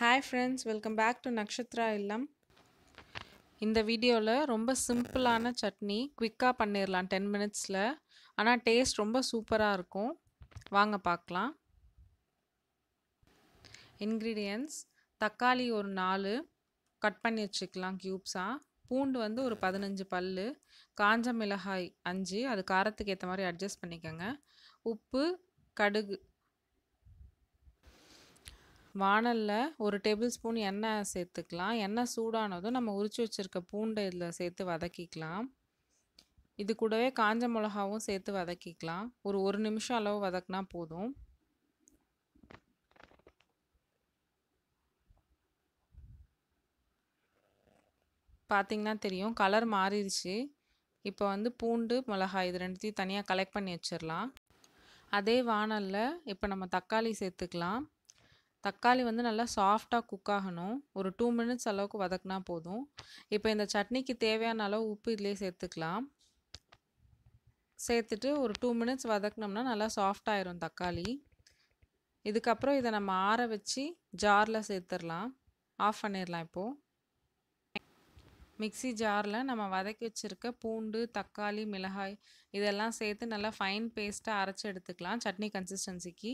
hi friends welcome back to Nakshatra இல்லம் இந்த வீடியோவில் ரொம்ப சிம்பிளான சட்னி குவிக்காக பண்ணிடலாம் டென் மினிட்ஸில் ஆனால் டேஸ்ட் ரொம்ப சூப்பராக இருக்கும் வாங்க பார்க்கலாம் இன்க்ரீடியன்ஸ் தக்காளி ஒரு நாலு கட் பண்ணி வச்சுக்கலாம் க்யூப்ஸாக பூண்டு வந்து ஒரு பதினஞ்சு பல் காஞ்ச மிளகாய் அஞ்சு அது காரத்துக்கு ஏற்ற மாதிரி அட்ஜஸ்ட் பண்ணிக்கோங்க உப்பு கடுகு வானலில் ஒரு டேபிள் ஸ்பூன் எண்ணெய் சேர்த்துக்கலாம் எண்ணெய் சூடானதும் நம்ம உரிச்சு வச்சுருக்க பூண்டை இதில் சேர்த்து வதக்கிக்கலாம் இது கூடவே காஞ்ச மிளகாவும் சேர்த்து வதக்கிக்கலாம் ஒரு ஒரு நிமிஷம் அளவு வதக்குனா போதும் பார்த்திங்கன்னா தெரியும் கலர் மாறிடுச்சு இப்போ வந்து பூண்டு மிளகாய் இது ரெண்டுத்தையும் தனியாக கலெக்ட் பண்ணி வச்சிடலாம் அதே வானலில் இப்போ நம்ம தக்காளி சேர்த்துக்கலாம் தக்காளி வந்து நல்லா சாஃப்டாக குக் ஆகணும் ஒரு டூ மினிட்ஸ் அளவுக்கு வதக்குனா போதும் இப்போ இந்த சட்னிக்கு தேவையான அளவு உப்பு இதிலே சேர்த்துக்கலாம் சேர்த்துட்டு ஒரு டூ மினிட்ஸ் வதக்கினோம்னா நல்லா சாஃப்டாயிரும் தக்காளி இதுக்கப்புறம் இதை நம்ம ஆற வச்சு ஜாரில் சேர்த்துடலாம் ஆஃப் பண்ணிடலாம் இப்போது மிக்சி ஜாரில் நம்ம வதக்கி வச்சுருக்க பூண்டு தக்காளி மிளகாய் இதெல்லாம் சேர்த்து நல்லா ஃபைன் பேஸ்ட்டாக அரைச்சி எடுத்துக்கலாம் சட்னி கன்சிஸ்டன்சிக்கு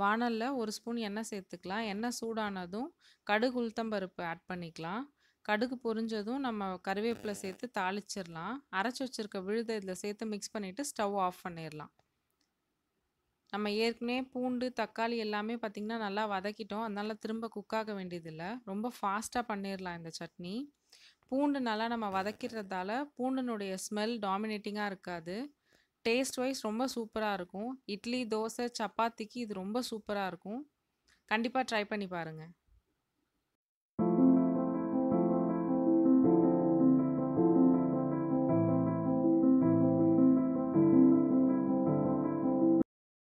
வானலில் ஒரு ஸ்பூன் எண்ணெய் சேர்த்துக்கலாம் எண்ணெய் சூடானதும் கடுகு உளுத்தம்பருப்பு ஆட் பண்ணிக்கலாம் கடுகு பொரிஞ்சதும் நம்ம கருவேப்பில் சேர்த்து தாளிச்சிடலாம் அரைச்சி வச்சுருக்க விழுதை இதில் சேர்த்து மிக்ஸ் பண்ணிவிட்டு ஸ்டவ் ஆஃப் பண்ணிடலாம் நம்ம ஏற்கனவே பூண்டு தக்காளி எல்லாமே பார்த்திங்கன்னா நல்லா வதக்கிட்டோம் அதனால் திரும்ப குக்காக வேண்டியதில்லை ரொம்ப ஃபாஸ்ட்டாக பண்ணிடலாம் இந்த சட்னி பூண்டு நல்லா நம்ம வதக்கிறதால பூண்டினுடைய ஸ்மெல் டாமினேட்டிங்காக இருக்காது டேஸ்ட் வைஸ் ரொம்ப சூப்பராக இருக்கும் இட்லி தோசை சப்பாத்திக்கு இது ரொம்ப சூப்பராக இருக்கும் கண்டிப்பாக ட்ரை பண்ணி பாருங்கள்